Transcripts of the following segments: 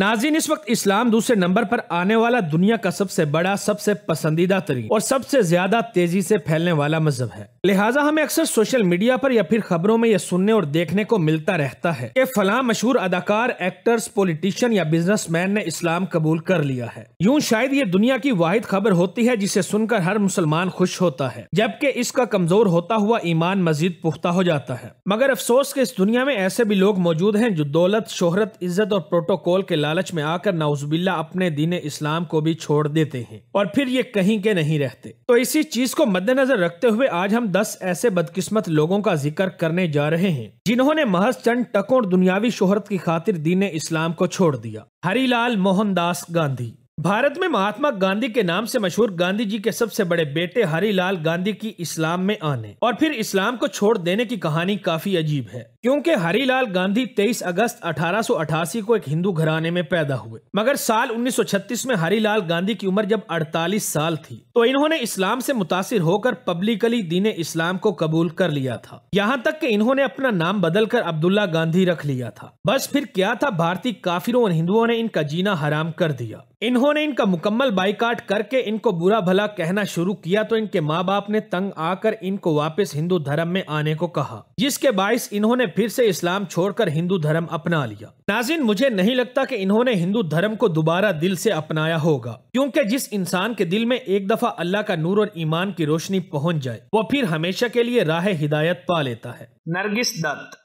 नाजिन इस वक्त इस्लाम दूसरे नंबर पर आने वाला दुनिया का सबसे बड़ा सबसे पसंदीदा तरीन और सबसे ज्यादा तेजी से फैलने वाला मजहब है लिहाजा हमें अक्सर सोशल मीडिया पर या फिर खबरों में यह सुनने और देखने को मिलता रहता है कि फला मशहूर अदाकार एक्टर्स पॉलिटिशियन या बिजनेसमैन ने इस्लाम कबूल कर लिया है यूं शायद ये दुनिया की वाहिद खबर होती है जिसे सुनकर हर मुसलमान खुश होता है जबकि इसका कमजोर होता हुआ ईमान मजीद पुख्ता हो जाता है मगर अफसोस के इस दुनिया में ऐसे भी लोग मौजूद है जो दौलत शोहरत इज्जत और प्रोटोकॉल के लालच में आकर नाउजबिल्ला अपने दीन इस्लाम को भी छोड़ देते हैं और फिर ये कहीं के नहीं रहते तो इसी चीज को मद्देनजर रखते हुए आज हम दस ऐसे बदकिस्मत लोगों का जिक्र करने जा रहे हैं जिन्होंने महज चंद टकों और दुनियावी शोहरत की खातिर दीन इस्लाम को छोड़ दिया हरिलाल मोहनदास गांधी भारत में महात्मा गांधी के नाम से मशहूर गांधी जी के सबसे बड़े बेटे हरिलाल गांधी की इस्लाम में आने और फिर इस्लाम को छोड़ देने की कहानी काफी अजीब है क्योंकि हरिलाल गांधी 23 अगस्त 1888 को एक हिंदू घराने में पैदा हुए मगर साल 1936 में हरिलाल गांधी की उम्र जब 48 साल थी तो इन्होंने इस्लाम से मुतासिर होकर पब्लिकली दीन इस्लाम को कबूल कर लिया था यहाँ तक कि इन्होंने अपना नाम बदलकर अब्दुल्ला गांधी रख लिया था बस फिर क्या था भारतीय काफिरों और हिंदुओं ने इनका जीना हराम कर दिया इन्होंने इनका मुकम्मल बाइकाट करके इनको बुरा भला कहना शुरू किया तो इनके माँ बाप ने तंग आकर इनको वापस हिंदू धर्म में आने को कहा जिसके बायस इन्होंने फिर से इस्लाम छोड़कर हिंदू धर्म अपना लिया नाजिन मुझे नहीं लगता कि इन्होंने हिंदू धर्म को दोबारा दिल से अपनाया होगा क्योंकि जिस इंसान के दिल में एक दफा अल्लाह का नूर और ईमान की रोशनी पहुंच जाए वो फिर हमेशा के लिए राह हिदायत पा लेता है नरगिस दत्त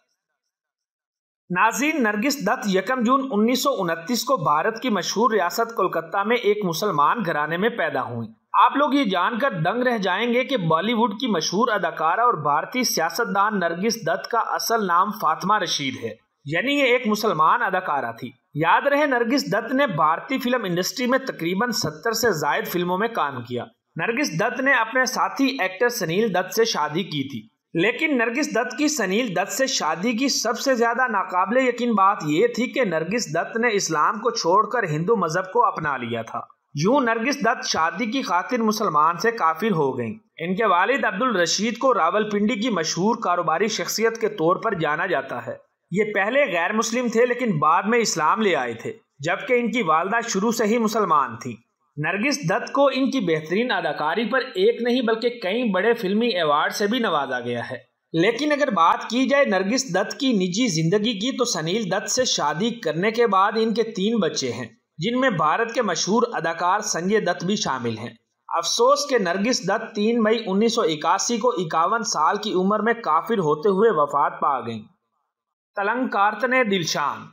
नाजीन नरगिस दत्त यकम जून उन्नीस को भारत की मशहूर रियासत कोलकाता में एक मुसलमान घराने में पैदा हुई आप लोग ये जानकर दंग रह जाएंगे कि बॉलीवुड की मशहूर अदाकारा और भारतीय सियासतदान नरगिस दत्त का असल नाम फातिमा रशीद है यानी ये एक मुसलमान अदाकारा थी याद रहे नरगिस दत्त ने भारतीय फिल्म इंडस्ट्री में तकरीबन सत्तर से जायद फिल्मों में काम किया नरगिस दत्त ने अपने साथी एक्टर सनील दत्त से शादी की थी लेकिन नरगिस दत्त की सनील दत्त से शादी की सबसे ज्यादा नाकाबले यकीन बात यह थी कि नरगिस दत्त ने इस्लाम को छोड़कर हिंदू मजहब को अपना लिया था यूं नरगिस दत्त शादी की खातिर मुसलमान से काफिर हो गईं इनके वालिद अब्दुल रशीद को रावलपिंडी की मशहूर कारोबारी शख्सियत के तौर पर जाना जाता है ये पहले गैर मुस्लिम थे लेकिन बाद में इस्लाम ले आए थे जबकि इनकी वालदा शुरू से ही मुसलमान थी नरगिस दत्त को इनकी बेहतरीन अदाकारी पर एक नहीं बल्कि कई बड़े फिल्मी अवार्ड से भी नवाजा गया है लेकिन अगर बात की जाए नरगिस दत्त की निजी जिंदगी की तो सनील दत्त से शादी करने के बाद इनके तीन बच्चे हैं जिनमें भारत के मशहूर अदाकार संजय दत्त भी शामिल हैं अफसोस के नरगिस दत्त तीन मई 1981 को इक्यावन साल की उम्र में काफिर होते हुए वफात पा गई कार्तने दिलशान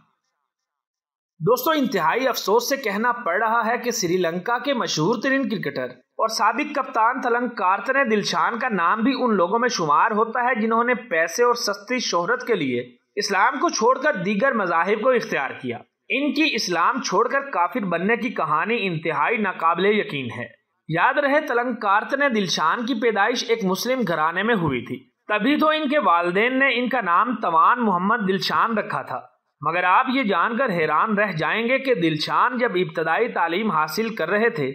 दोस्तों इंतहाई अफसोस से कहना पड़ रहा है कि श्रीलंका के मशहूर तरीन क्रिकेटर और सबक कप्तान तलंग कार्तने दिलशान का नाम भी उन लोगों में शुमार होता है जिन्होंने पैसे और सस्ती शोहरत के लिए इस्लाम को छोड़कर दीगर मजाहिब को इख्तियार किया इनकी इस्लाम छोड़कर काफिर बनने की कहानी इंतहाई नाकबले यकीन है याद रहे कार्त ने दिलशान की पैदाइश एक मुस्लिम घराने में हुई थी तभी तो इनके वालदेन ने इनका नाम तवान मोहम्मद दिलशान रखा था मगर आप ये जानकर हैरान रह जाएंगे कि दिलशान जब इब्तदाई तालीम हासिल कर रहे थे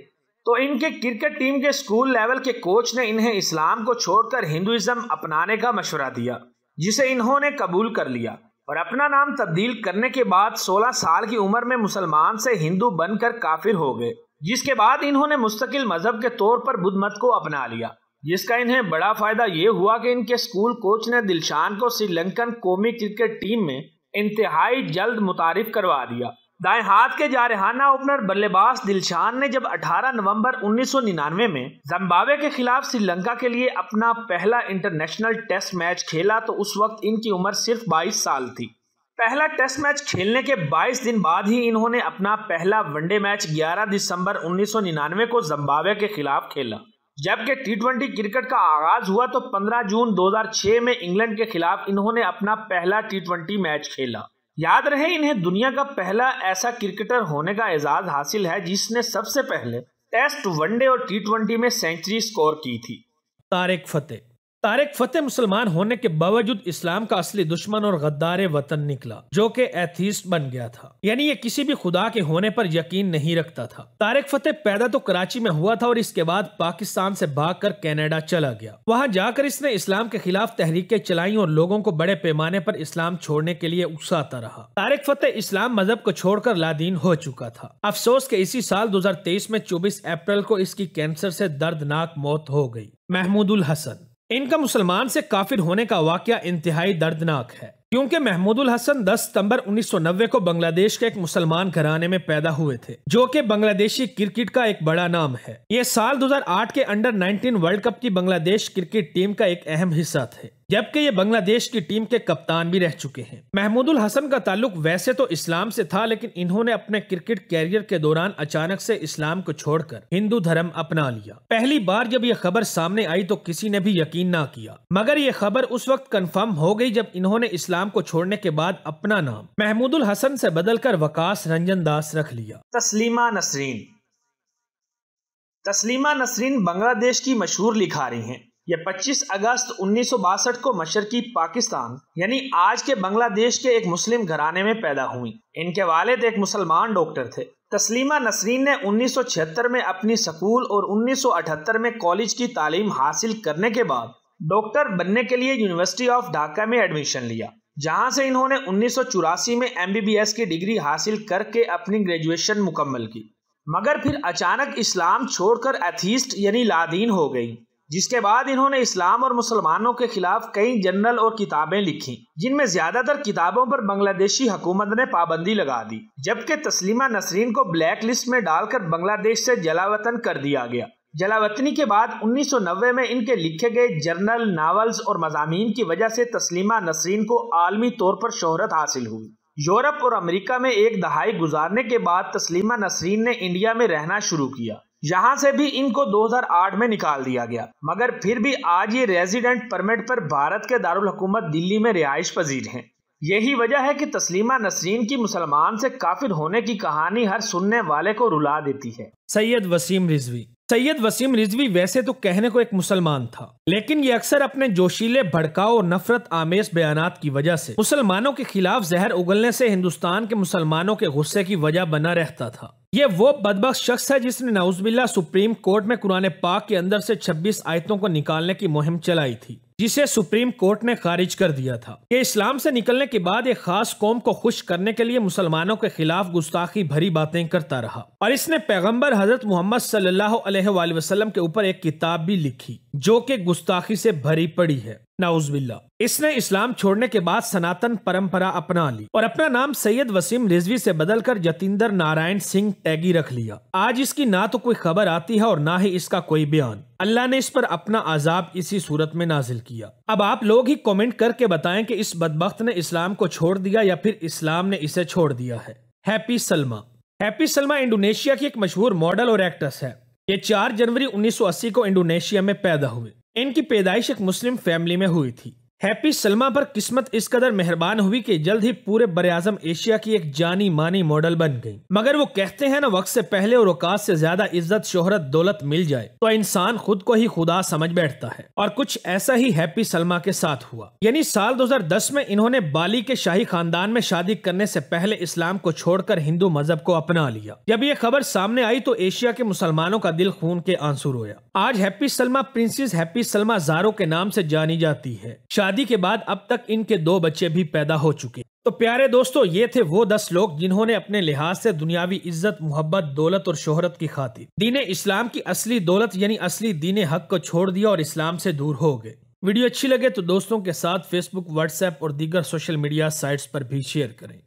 तो इनके क्रिकेट टीम के स्कूल लेवल के कोच ने इन्हें इस्लाम को छोड़कर हिंदुज़म अपनाने का मशवरा दिया जिसे इन्होंने कबूल कर लिया और अपना नाम तब्दील करने के बाद 16 साल की उम्र में मुसलमान से हिंदू बनकर काफिर हो गए जिसके बाद इन्होंने मुस्तकिल मजहब के तौर पर बुद्ध मत को अपना लिया जिसका इन्हें बड़ा फायदा ये हुआ कि इनके स्कूल कोच ने दिलशान को श्रीलंकन कौमी क्रिकेट टीम में इंतहाई जल्द मुतारफ करवा दिया दाएं हाथ के जारहाना ओपनर बल्लेबाज दिलशान ने जब 18 नवंबर 1999 में जम्बावे के खिलाफ श्रीलंका के लिए अपना पहला इंटरनेशनल टेस्ट मैच खेला तो उस वक्त इनकी उम्र सिर्फ 22 साल थी पहला टेस्ट मैच खेलने के 22 दिन बाद ही इन्होंने अपना पहला वनडे मैच 11 दिसंबर 1999 को जम्बावे के खिलाफ खेला जबकि टी ट्वेंटी क्रिकेट का आगाज हुआ तो 15 जून 2006 में इंग्लैंड के खिलाफ इन्होंने अपना पहला टी ट्वेंटी मैच खेला याद रहे इन्हें दुनिया का पहला ऐसा क्रिकेटर होने का एजाज हासिल है जिसने सबसे पहले टेस्ट वनडे और टी ट्वेंटी में सेंचुरी स्कोर की थी तारिक फतेह तारिक फतेह मुसलमान होने के बावजूद इस्लाम का असली दुश्मन और गद्दार वतन निकला जो कि एथिस्ट बन गया था यानी ये किसी भी खुदा के होने पर यकीन नहीं रखता था तारिक फतेह पैदा तो कराची में हुआ था और इसके बाद पाकिस्तान से भागकर कनाडा चला गया वहां जाकर इसने इस्लाम के खिलाफ तहरीकें चलाई और लोगों को बड़े पैमाने पर इस्लाम छोड़ने के लिए उकसाता रहा तारिक फतेह इस्लाम मजहब को छोड़कर लादीन हो चुका था अफसोस के इसी साल तेईस में चौबीस अप्रैल को इसकी कैंसर से दर्दनाक मौत हो गई महमूदुल हसन इनका मुसलमान से काफिर होने का वाक्य इंतहाई दर्दनाक है क्योंकि महमूदुल हसन 10 सितंबर 1990 को बांग्लादेश के एक मुसलमान घराने में पैदा हुए थे जो कि बांग्लादेशी क्रिकेट का एक बड़ा नाम है ये साल 2008 के अंडर 19 वर्ल्ड कप की बांग्लादेश क्रिकेट टीम का एक अहम हिस्सा थे जबकि ये बांग्लादेश की टीम के कप्तान भी रह चुके हैं महमूदुल हसन का ताल्लुक वैसे तो इस्लाम से था लेकिन इन्होंने अपने क्रिकेट कैरियर के दौरान अचानक से इस्लाम को छोड़कर हिंदू धर्म अपना लिया पहली बार जब ये खबर सामने आई तो किसी ने भी यकीन ना किया मगर ये खबर उस वक्त कन्फर्म हो गयी जब इन्होंने इस्लाम को छोड़ने के बाद अपना नाम महमूदुल हसन से बदलकर वकास रंजन दास रख लिया तस्लीमा नसरीन तस्लीमा नसरीन बांग्लादेश की मशहूर लिखारी हैं यह 25 अगस्त उन्नीस को मशरकी पाकिस्तान यानी आज के बांग्लादेश के एक मुस्लिम घराने में पैदा हुई इनके वालिद एक मुसलमान डॉक्टर थे तस्लीमा नसरीन ने 1976 में अपनी स्कूल और 1978 में कॉलेज की तालीम हासिल करने के बाद डॉक्टर बनने के लिए यूनिवर्सिटी ऑफ ढाका में एडमिशन लिया जहां से इन्होंने उन्नीस में एमबीबीएस की डिग्री हासिल करके अपनी ग्रेजुएशन मुकम्मल की मगर फिर अचानक इस्लाम छोड़कर एथीस्ट यानी लादीन हो गई जिसके बाद इन्होंने इस्लाम और मुसलमानों के खिलाफ कई जर्नल और किताबें लिखी जिनमें ज्यादातर किताबों पर बांग्लादेशी हुकूमत ने पाबंदी लगा दी जबकि तस्लीमा नसरीन को ब्लैक लिस्ट में डालकर बांग्लादेश से जलावतन कर दिया गया जलावतनी के बाद 1990 में इनके लिखे गए जर्नल नावल्स और मजामी की वजह से तस्लीमा नसरीन को आलमी तौर पर शोहरत हासिल हुई यूरोप और अमेरिका में एक दहाई गुजारने के बाद तस्लीमा नसरीन ने इंडिया में रहना शुरू किया यहां से भी इनको 2008 में निकाल दिया गया मगर फिर भी आज ये रेजिडेंट परमिट पर भारत के दारुल हुकूमत दिल्ली में रिहाइश पजीर हैं यही वजह है कि तस्लीमा नसरीन की मुसलमान से काफिर होने की कहानी हर सुनने वाले को रुला देती है सैयद वसीम रिजवी सैयद वसीम रिजवी वैसे तो कहने को एक मुसलमान था लेकिन ये अक्सर अपने जोशीले भड़काओ और नफरत आमेज बयान की वजह से मुसलमानों के खिलाफ जहर उगलने से हिंदुस्तान के मुसलमानों के गुस्से की वजह बना रहता था ये वो बदबक शख्स है जिसने नाउजबिल्ला सुप्रीम कोर्ट में कुरान पाक के अंदर से 26 आयतों को निकालने की मुहिम चलाई थी जिसे सुप्रीम कोर्ट ने खारिज कर दिया था कि इस्लाम से निकलने के बाद एक खास कौम को खुश करने के लिए मुसलमानों के खिलाफ गुस्ताखी भरी बातें करता रहा और इसने पैगम्बर हजरत मोहम्मद सल्लाम के ऊपर एक किताब भी लिखी जो कि गुस्ताखी से भरी पड़ी है नाउजबिल्ला इसने इस्लाम छोड़ने के बाद सनातन परंपरा अपना ली और अपना नाम सैयद वसीम रिजवी से बदलकर जतिंदर नारायण सिंह टैगी रख लिया आज इसकी ना तो कोई खबर आती है और ना ही इसका कोई बयान अल्लाह ने इस पर अपना आजाब इसी सूरत में नाजिल किया अब आप लोग ही कॉमेंट करके बताए की इस बदबक ने इस्लाम को छोड़ दिया या फिर इस्लाम ने इसे छोड़ दिया है Happy Salma Happy Salma Indonesia की एक मशहूर मॉडल और एक्ट्रेस है ये 4 जनवरी 1980 को इंडोनेशिया में पैदा हुए इनकी पैदाइश एक मुस्लिम फैमिली में हुई थी हैप्पी सलमा पर किस्मत इस कदर मेहरबान हुई कि जल्द ही पूरे बर एशिया की एक जानी मानी मॉडल बन गई मगर वो कहते हैं ना वक्त से पहले और औकात से ज्यादा इज्जत शोहरत दौलत मिल जाए तो इंसान खुद को ही खुदा समझ बैठता है और कुछ ऐसा ही हैप्पी सलमा के साथ हुआ यानी साल 2010 में इन्होंने बाली के शाही खानदान में शादी करने ऐसी पहले इस्लाम को छोड़कर हिंदू मजहब को अपना लिया जब ये खबर सामने आई तो एशिया के मुसलमानों का दिल खून के आंसू रोया आज Happy Salma princess Happy Salma जारो के नाम से जानी जाती है शादी शादी के बाद अब तक इनके दो बच्चे भी पैदा हो चुके तो प्यारे दोस्तों ये थे वो दस लोग जिन्होंने अपने लिहाज से दुनियावी इज्जत मोहब्बत दौलत और शोहरत की खातिर दीन इस्लाम की असली दौलत यानी असली दीन हक को छोड़ दिया और इस्लाम से दूर हो गए वीडियो अच्छी लगे तो दोस्तों के साथ फेसबुक व्हाट्सएप और दीगर सोशल मीडिया साइट्स पर भी शेयर करें